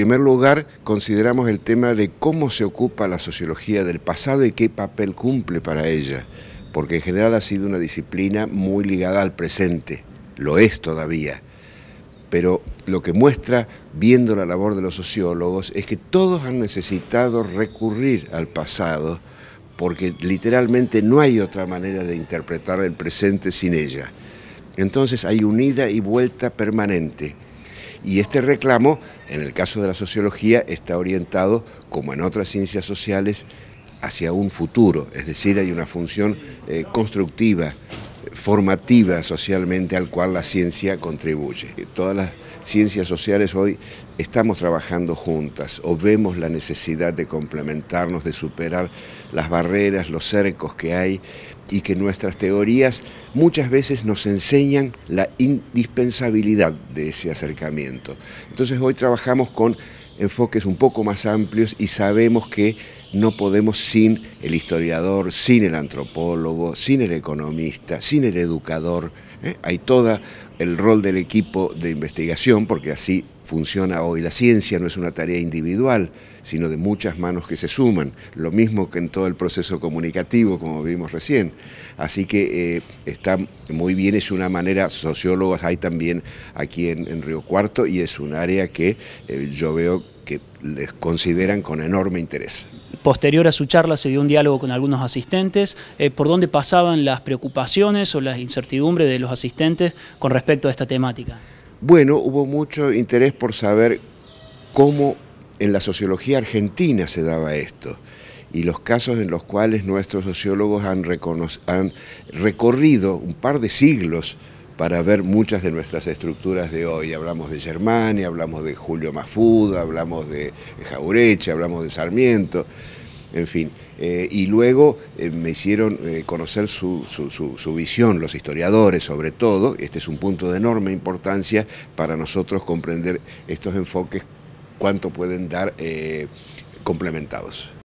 En primer lugar, consideramos el tema de cómo se ocupa la sociología del pasado y qué papel cumple para ella, porque en general ha sido una disciplina muy ligada al presente, lo es todavía. Pero lo que muestra, viendo la labor de los sociólogos, es que todos han necesitado recurrir al pasado, porque literalmente no hay otra manera de interpretar el presente sin ella. Entonces hay unida y vuelta permanente. Y este reclamo, en el caso de la sociología, está orientado, como en otras ciencias sociales, hacia un futuro, es decir, hay una función eh, constructiva formativa socialmente al cual la ciencia contribuye. Todas las ciencias sociales hoy estamos trabajando juntas o vemos la necesidad de complementarnos, de superar las barreras, los cercos que hay y que nuestras teorías muchas veces nos enseñan la indispensabilidad de ese acercamiento. Entonces hoy trabajamos con enfoques un poco más amplios y sabemos que no podemos sin el historiador, sin el antropólogo, sin el economista, sin el educador. ¿eh? Hay todo el rol del equipo de investigación, porque así funciona hoy la ciencia, no es una tarea individual, sino de muchas manos que se suman, lo mismo que en todo el proceso comunicativo, como vimos recién. Así que eh, está muy bien, es una manera, sociólogos hay también aquí en, Río Cuarto y es un área que eh, yo veo que les consideran con enorme interés. Posterior a su charla se dio un diálogo con algunos asistentes, eh, por dónde pasaban las preocupaciones o las incertidumbres de los asistentes con respecto a esta temática. Bueno, hubo mucho interés por saber cómo en la sociología argentina se daba esto y los casos en los cuales nuestros sociólogos han recorrido un par de siglos para ver muchas de nuestras estructuras de hoy. Hablamos de Germania, hablamos de Julio Mafuda, hablamos de Jaureche, hablamos de Sarmiento, en fin. Eh, y luego eh, me hicieron eh, conocer su, visión, los historiadores sobre todo, este es un punto de enorme importancia para nosotros comprender estos enfoques, cuánto pueden dar complementados.